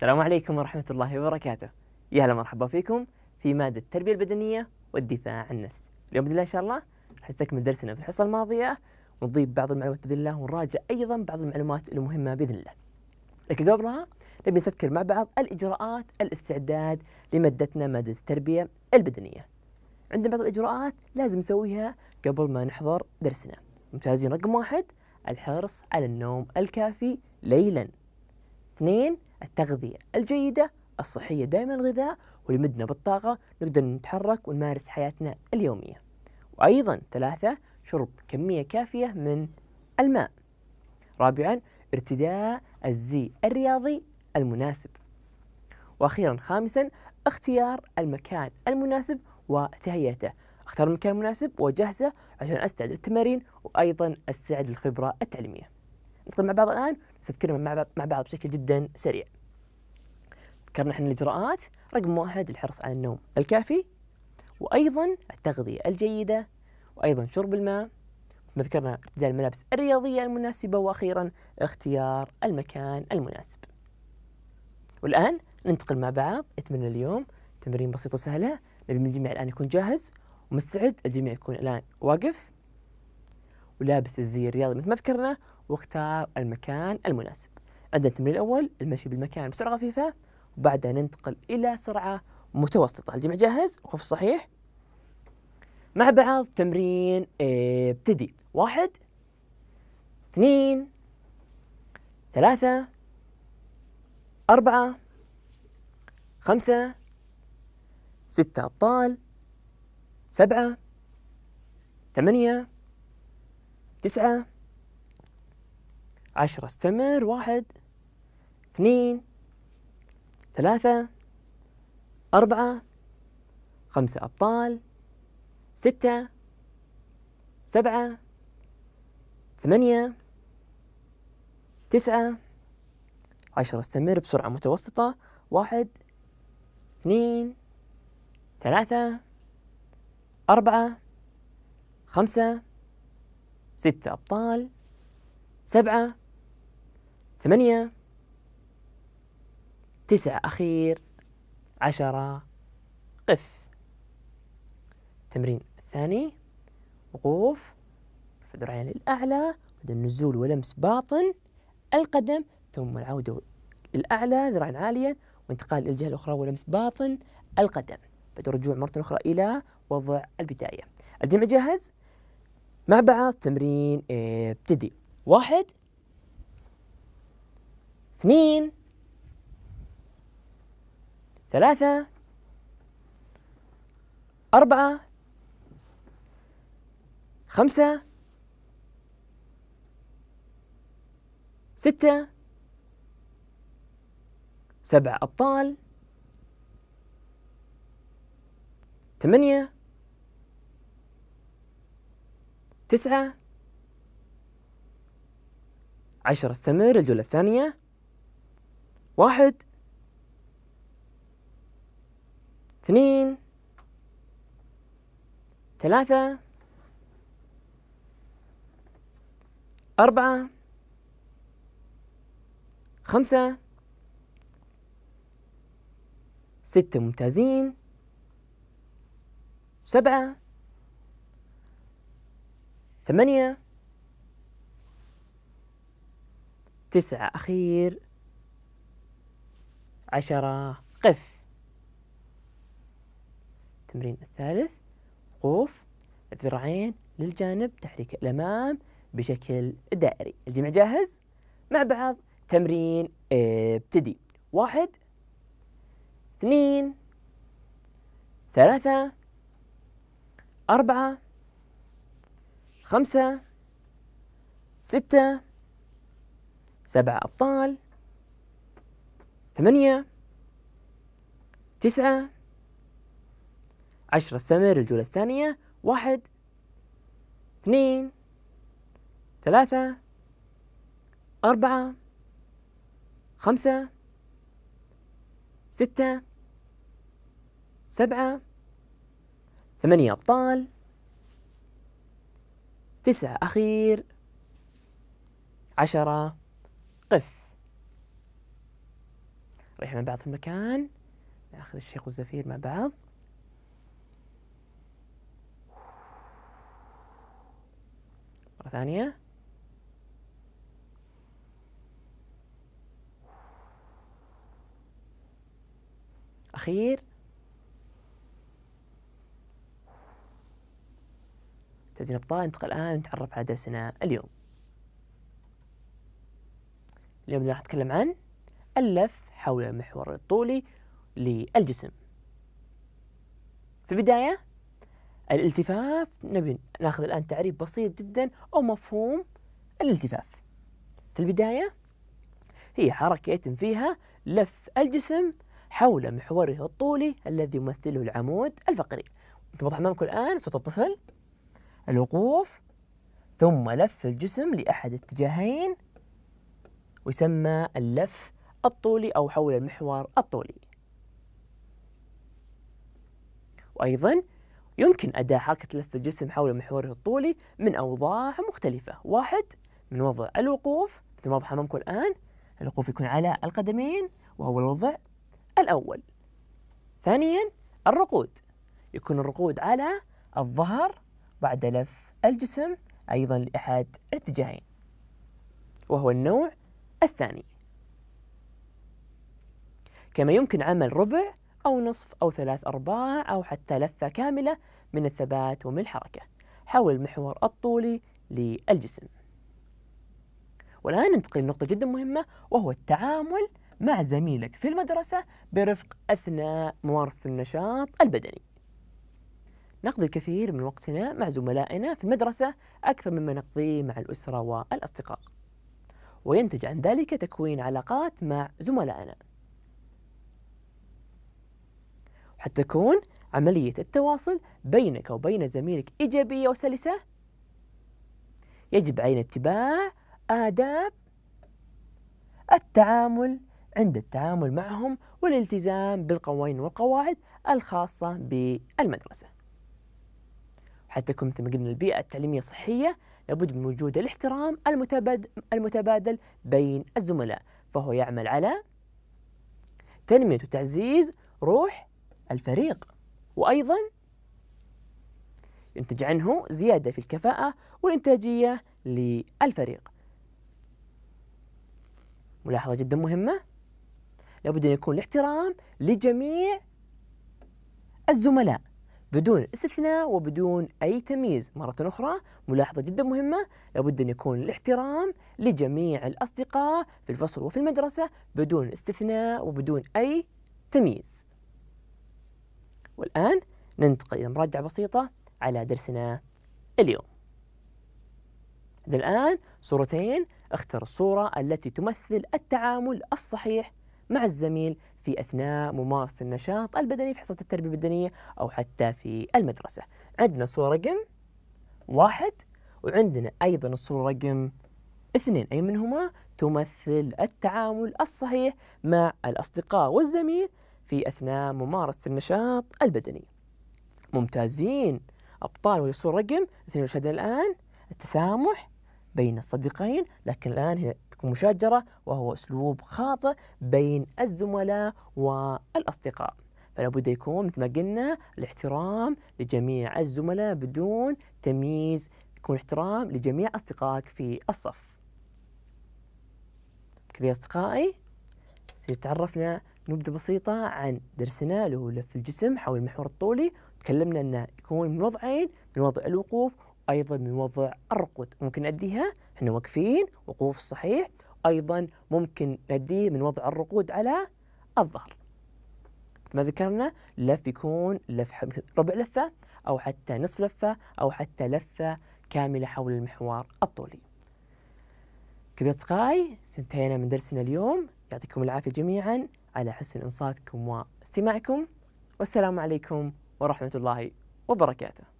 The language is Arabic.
السلام عليكم ورحمة الله وبركاته يا هلا مرحبا فيكم في مادة التربية البدنية والدفاع عن النفس اليوم بإذن الله إن شاء الله راح نستكمل درسنا في الحصة الماضية ونضيف بعض المعلومات بإذن الله ونراجع أيضا بعض المعلومات المهمة بإذن الله لكن قبلها نبي نستذكر مع بعض الإجراءات الاستعداد لمادتنا مادة التربية البدنية عندنا بعض الإجراءات لازم نسويها قبل ما نحضر درسنا ممتازين رقم واحد الحرص على النوم الكافي ليلا اثنين التغذية الجيدة الصحية دائما الغذاء ولمدنا بالطاقة نقدر نتحرك ونمارس حياتنا اليومية وأيضا ثلاثة شرب كمية كافية من الماء رابعا ارتداء الزي الرياضي المناسب وأخيرا خامسا اختيار المكان المناسب وتهيئته اختار المكان المناسب وجهزه عشان استعد للتمارين وايضا استعد للخبره التعليميه نتكلم مع بعض الآن نستذكرهم مع مع بعض بشكل جدا سريع ذكرنا احنا الإجراءات رقم واحد الحرص على النوم الكافي وأيضا التغذية الجيدة وأيضا شرب الماء ما ذكرنا ارتداء الملابس الرياضية المناسبة وأخيرا اختيار المكان المناسب والآن ننتقل مع بعض اتمنى اليوم تمرين بسيط وسهلة نبي من الجميع الآن يكون جاهز ومستعد الجميع يكون الآن واقف ولابس الزي الرياضي مثل ما ذكرنا واختار المكان المناسب عندنا التمرين الأول المشي بالمكان بسرعة خفيفة وبعدها ننتقل إلى سرعة متوسطة الجمع جاهز وقف صحيح مع بعض تمرين ابتدي واحد اثنين ثلاثة أربعة خمسة ستة أبطال سبعة ثمانية تسعة عشرة استمر واحد اثنين ثلاثة أربعة خمسة أبطال ستة سبعة ثمانية تسعة عشرة استمر بسرعة متوسطة واحد اثنين ثلاثة أربعة خمسة ستة أبطال سبعة ثمانية تسعة أخير عشرة قف التمرين الثاني وقوف رفع الذراعين للأعلى بعد النزول ولمس باطن القدم ثم العودة للأعلى ذراعين عاليا وانتقال للجهة الأخرى ولمس باطن القدم بعد الرجوع مرة أخرى إلى وضع البداية الجمع جاهز مع بعض تمرين ابتدي آه، واحد اثنين ثلاثة أربعة خمسة ستة سبعة أبطال ثمانية تسعة عشرة استمر الجولة الثانية واحد اثنين ثلاثة أربعة خمسة ستة ممتازين سبعة ثمانية تسعة أخير عشرة قف التمرين الثالث وقوف الذراعين للجانب تحريك الأمام بشكل دائري الجميع جاهز؟ مع بعض تمرين ابتدي واحد اثنين ثلاثة أربعة خمسة ستة سبعة أبطال ثمانية تسعة عشرة استمر الجولة الثانية واحد اثنين ثلاثة أربعة خمسة ستة سبعة ثمانية أبطال تسعة أخير عشرة قف نروح مع بعض في المكان ناخذ الشيخ والزفير مع بعض مرة ثانية أخير تزيين أبطال ننتقل الآن نتعرف على درسنا اليوم اليوم راح نتكلم عن اللف حول المحور الطولي للجسم في البداية الالتفاف نبي ناخذ الآن تعريف بسيط جدا أو مفهوم الالتفاف في البداية هي حركة يتم فيها لف الجسم حول محوره الطولي الذي يمثله العمود الفقري انتم واضح امامكم الان صوت الطفل الوقوف ثم لف الجسم لأحد اتجاهين ويسمى اللف الطولي أو حول المحور الطولي وأيضا يمكن أداء حركة لف الجسم حول محوره الطولي من أوضاع مختلفة واحد من وضع الوقوف مثل ما وضح أمامكم الآن الوقوف يكون على القدمين وهو الوضع الأول ثانيا الرقود يكون الرقود على الظهر بعد لف الجسم أيضا لأحد الاتجاهين وهو النوع الثاني كما يمكن عمل ربع أو نصف أو ثلاث أرباع أو حتى لفة كاملة من الثبات ومن الحركة حول المحور الطولي للجسم والآن ننتقل لنقطة جدا مهمة وهو التعامل مع زميلك في المدرسة برفق أثناء ممارسة النشاط البدني نقضي الكثير من وقتنا مع زملائنا في المدرسة أكثر مما نقضيه مع الأسرة والأصدقاء وينتج عن ذلك تكوين علاقات مع زملائنا حتى تكون عملية التواصل بينك وبين زميلك إيجابية وسلسة يجب علينا اتباع آداب التعامل عند التعامل معهم والالتزام بالقوانين والقواعد الخاصة بالمدرسة حتى تكون مثل ما قلنا البيئة التعليمية صحية لابد من وجود الاحترام المتبادل, المتبادل بين الزملاء فهو يعمل على تنمية وتعزيز روح الفريق وأيضا ينتج عنه زيادة في الكفاءة والإنتاجية للفريق ملاحظة جدا مهمة لابد أن يكون الاحترام لجميع الزملاء بدون استثناء وبدون أي تمييز مرة أخرى ملاحظة جدا مهمة لابد أن يكون الاحترام لجميع الأصدقاء في الفصل وفي المدرسة بدون استثناء وبدون أي تمييز والآن ننتقل إلى مراجعة بسيطة على درسنا اليوم الآن صورتين اختر الصورة التي تمثل التعامل الصحيح مع الزميل في أثناء ممارسة النشاط البدني في حصة التربية البدنية أو حتى في المدرسة عندنا صورة رقم واحد وعندنا أيضا الصورة رقم اثنين أي منهما تمثل التعامل الصحيح مع الأصدقاء والزميل في أثناء ممارسة النشاط البدني ممتازين أبطال وهي رقم اثنين نشاهد الآن التسامح بين الصديقين لكن الآن هنا المشاجرة وهو أسلوب خاطئ بين الزملاء والأصدقاء فلابد يكون مثل ما قلنا الاحترام لجميع الزملاء بدون تمييز يكون احترام لجميع أصدقائك في الصف كذا يا أصدقائي سيتعرفنا تعرفنا بسيطة عن درسنا اللي هو لف الجسم حول المحور الطولي تكلمنا أنه يكون من وضعين من وضع الوقوف أيضا من وضع الرقود ممكن نأديها احنا واقفين وقوف صحيح أيضا ممكن نأديه من وضع الرقود على الظهر ما ذكرنا لف يكون لف ربع لفة أو حتى نصف لفة أو حتى لفة كاملة حول المحور الطولي كذا أصدقائي انتهينا من درسنا اليوم يعطيكم العافية جميعا على حسن إنصاتكم واستماعكم والسلام عليكم ورحمة الله وبركاته